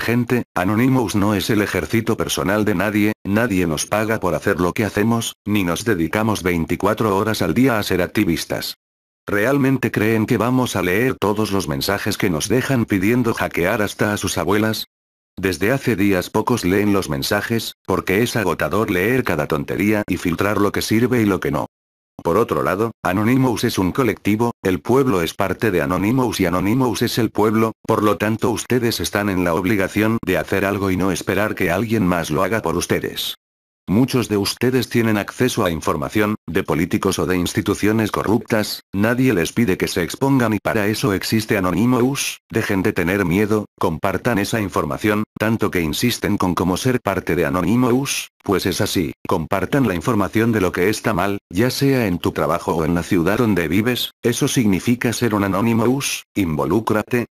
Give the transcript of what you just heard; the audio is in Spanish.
Gente, Anonymous no es el ejército personal de nadie, nadie nos paga por hacer lo que hacemos, ni nos dedicamos 24 horas al día a ser activistas. ¿Realmente creen que vamos a leer todos los mensajes que nos dejan pidiendo hackear hasta a sus abuelas? Desde hace días pocos leen los mensajes, porque es agotador leer cada tontería y filtrar lo que sirve y lo que no. Por otro lado, Anonymous es un colectivo, el pueblo es parte de Anonymous y Anonymous es el pueblo, por lo tanto ustedes están en la obligación de hacer algo y no esperar que alguien más lo haga por ustedes. Muchos de ustedes tienen acceso a información, de políticos o de instituciones corruptas, nadie les pide que se expongan y para eso existe Anonymous, dejen de tener miedo, compartan esa información, tanto que insisten con cómo ser parte de Anonymous, pues es así, compartan la información de lo que está mal, ya sea en tu trabajo o en la ciudad donde vives, eso significa ser un Anonymous, involúcrate,